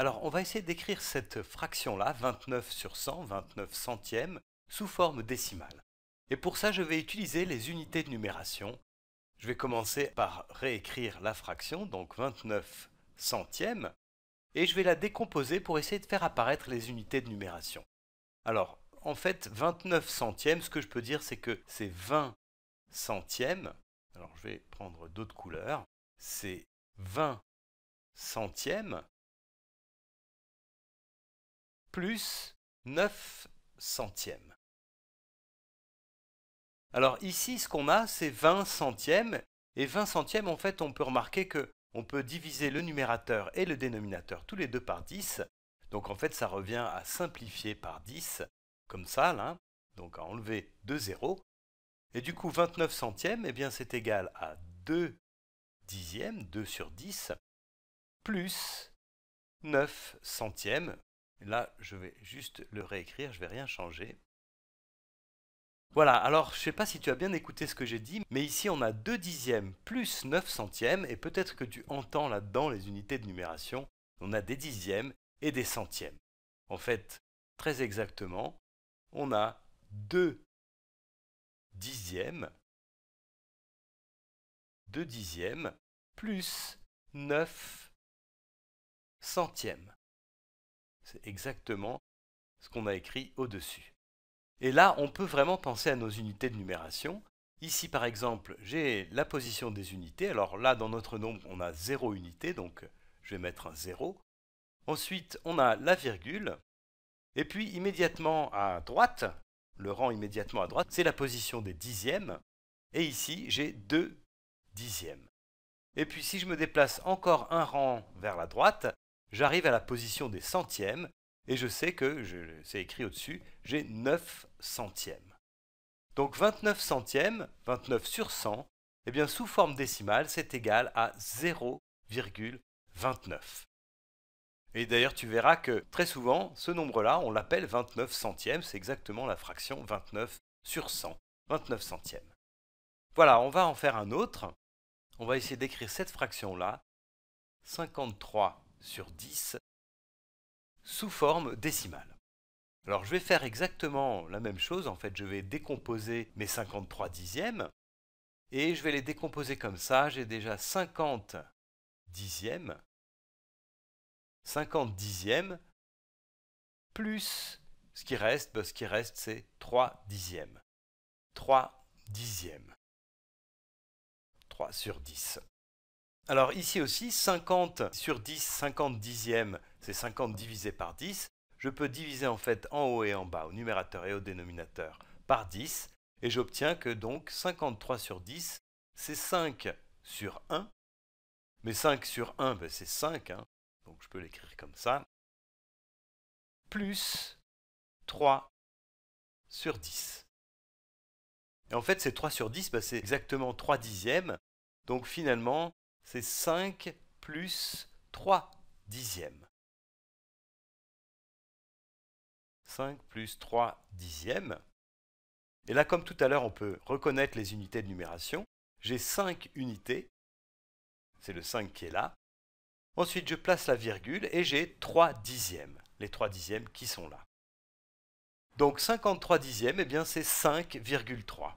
Alors, on va essayer d'écrire cette fraction-là, 29 sur 100, 29 centièmes, sous forme décimale. Et pour ça, je vais utiliser les unités de numération. Je vais commencer par réécrire la fraction, donc 29 centièmes, et je vais la décomposer pour essayer de faire apparaître les unités de numération. Alors, en fait, 29 centièmes, ce que je peux dire, c'est que c'est 20 centièmes. Alors, je vais prendre d'autres couleurs. C'est 20 centièmes plus 9 centièmes. Alors ici, ce qu'on a, c'est 20 centièmes. Et 20 centièmes, en fait, on peut remarquer que on peut diviser le numérateur et le dénominateur tous les deux par 10. Donc en fait, ça revient à simplifier par 10, comme ça, là. Hein. Donc à enlever 2 zéros. Et du coup, 29 centièmes, eh bien, c'est égal à 2 dixièmes, 2 sur 10, plus 9 centièmes, Là, je vais juste le réécrire, je ne vais rien changer. Voilà, alors je ne sais pas si tu as bien écouté ce que j'ai dit, mais ici on a 2 dixièmes plus 9 centièmes, et peut-être que tu entends là-dedans les unités de numération, on a des dixièmes et des centièmes. En fait, très exactement, on a 2 dixièmes, 2 dixièmes plus 9 centièmes. C'est exactement ce qu'on a écrit au-dessus. Et là, on peut vraiment penser à nos unités de numération. Ici, par exemple, j'ai la position des unités. Alors là, dans notre nombre, on a 0 unité, donc je vais mettre un 0. Ensuite, on a la virgule. Et puis, immédiatement à droite, le rang immédiatement à droite, c'est la position des dixièmes. Et ici, j'ai 2 dixièmes. Et puis, si je me déplace encore un rang vers la droite, J'arrive à la position des centièmes et je sais que, c'est écrit au-dessus, j'ai 9 centièmes. Donc 29 centièmes, 29 sur 100, eh bien sous forme décimale, c'est égal à 0,29. Et d'ailleurs, tu verras que très souvent, ce nombre-là, on l'appelle 29 centièmes, c'est exactement la fraction 29 sur 100, 29 centièmes. Voilà, on va en faire un autre. On va essayer d'écrire cette fraction-là, 53 sur 10 sous forme décimale. Alors je vais faire exactement la même chose, en fait je vais décomposer mes 53 dixièmes, et je vais les décomposer comme ça, j'ai déjà 50 dixièmes, 50 dixièmes, plus ce qui reste, ben, ce qui reste c'est 3 dixièmes, 3 dixièmes, 3 sur 10. Alors ici aussi, 50 sur 10, 50 dixièmes, c'est 50 divisé par 10. Je peux diviser en fait en haut et en bas, au numérateur et au dénominateur, par 10. Et j'obtiens que donc 53 sur 10, c'est 5 sur 1. Mais 5 sur 1, ben, c'est 5. Hein. Donc je peux l'écrire comme ça. Plus 3 sur 10. Et en fait, c'est 3 sur 10, ben, c'est exactement 3 dixièmes. Donc finalement, c'est 5 plus 3 dixièmes. 5 plus 3 dixièmes. Et là, comme tout à l'heure, on peut reconnaître les unités de numération. J'ai 5 unités, c'est le 5 qui est là. Ensuite, je place la virgule et j'ai 3 dixièmes, les 3 dixièmes qui sont là. Donc 53 dixièmes, eh c'est 5,3.